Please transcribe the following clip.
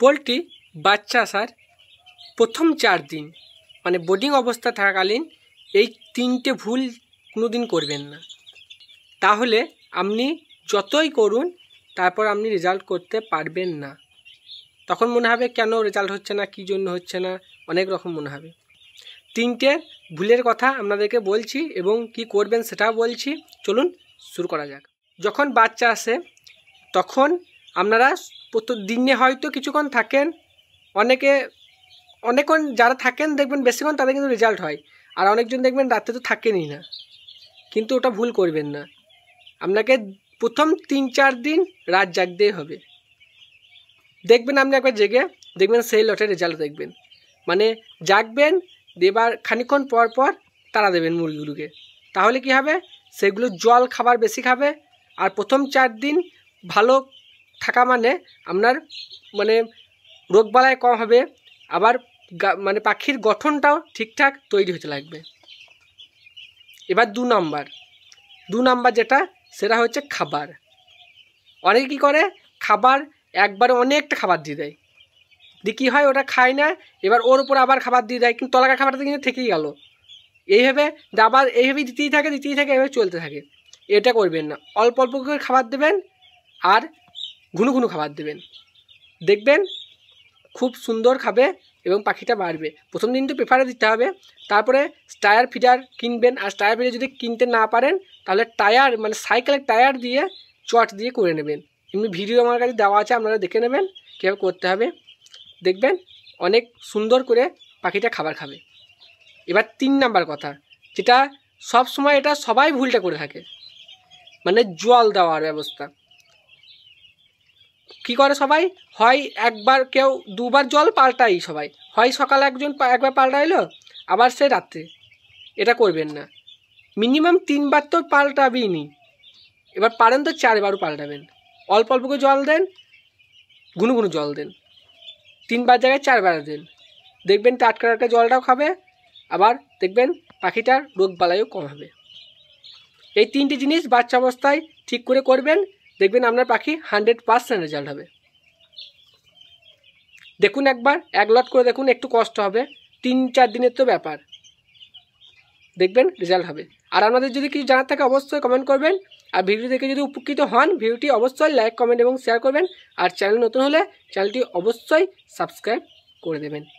poultry বাচ্চা আসার প্রথম চার দিন মানে বোর্ডিং অবস্থা থাকাকালীন এই তিনটে ভুল কোনো দিন করবেন না তাহলে আপনি যতই করুন তারপর আপনি রেজাল্ট করতে পারবেন না তখন মনে হবে কেন রেজাল্ট হচ্ছে না কী জন্য হচ্ছে না অনেক রকম মনে হবে তিনটে ভুলের কথা আপনাদেরকে বলছি এবং কি করবেন সেটাও বলছি চলুন শুরু করা যাক যখন বাচ্চা আসে তখন আপনারা দিনে হয়তো কিছুক্ষণ থাকেন অনেকে অনেকক্ষণ যারা থাকেন দেখবেন বেশিক্ষণ তাদের কিন্তু রেজাল্ট হয় আর অনেকজন দেখবেন রাতে তো থাকেনই না কিন্তু ওটা ভুল করবেন না আপনাকে প্রথম তিন চার দিন রাত জাগতেই হবে দেখবেন আপনি একবার জেগে দেখবেন সেই লটের রেজাল্ট দেখবেন মানে জাগবেন দেবার খানিক্ষণ পর পর তারা দেবেন মুরগিগুলোকে তাহলে কি হবে সেগুলো জল খাবার বেশি খাবে আর প্রথম চার দিন ভালো থাকা মানে আপনার মানে রোগবালায় কম হবে আবার মানে পাখির গঠনটাও ঠিকঠাক তৈরি হতে লাগবে এবার দু নম্বর দু নাম্বার যেটা সেটা হচ্ছে খাবার অনেকে কী করে খাবার একবারে অনেকটা খাবার দিয়ে দেয় দিয়ে কী হয় ওটা খায় না এবার ওর উপর আবার খাবার দিয়ে দেয় কিন্তু তলাকার খাবারটা কিন্তু থেকেই গেল এইভাবে আবার এইভাবেই দিতেই থাকে দিতেই থাকে এভাবে চলতে থাকে এটা করবেন না অল্প অল্প করে খাবার দেবেন আর ঘন ঘন খাবার দেবেন দেখবেন খুব সুন্দর খাবে এবং পাখিটা বাড়বে প্রথম দিন তো পেপারে দিতে হবে তারপরে টায়ার ফিডার কিনবেন আর টায়ার ফিডার যদি কিনতে না পারেন তাহলে টায়ার মানে সাইকেলের টায়ার দিয়ে চট দিয়ে করে নেবেন এমনি ভিডিও আমার কাছে দেওয়া আছে আপনারা দেখে নেবেন কীভাবে করতে হবে দেখবেন অনেক সুন্দর করে পাখিটা খাবার খাবে এবার তিন নাম্বার কথা যেটা সব সময় এটা সবাই ভুলটা করে থাকে মানে জল দেওয়ার ব্যবস্থা কি করে সবাই হয় একবার কেউ দুবার জল পাল্টাই সবাই হয় সকালে একজন একবার পাল্টাইলো আবার সে রাত্রে এটা করবেন না মিনিমাম তিনবার তো পাল্টাবিনি এবার পারেন তো চারবারও পাল্টাবেন অল্প অল্প করে জল দেন গুনুগুনু জল দেন তিনবার জায়গায় চারবার দেন দেখবেন টাটকা টাটকা জলটাও খাবে আবার দেখবেন পাখিটার রোগ বালাইও কম হবে এই তিনটি জিনিস বাচ্চা অবস্থায় ঠিক করে করবেন দেখবেন আপনার পাখি হান্ড্রেড পার্সেন্ট রেজাল্ট হবে দেখুন একবার এক লট করে দেখুন একটু কষ্ট হবে তিন চার দিনের তো ব্যাপার দেখবেন রেজাল্ট হবে আর আপনাদের যদি কিছু জানার থাকে অবশ্যই কমেন্ট করবেন আর ভিডিও দেখে যদি উপকৃত হন ভিডিওটি অবশ্যই লাইক কমেন্ট এবং শেয়ার করবেন আর চ্যানেল নতুন হলে চ্যানেলটি অবশ্যই সাবস্ক্রাইব করে দেবেন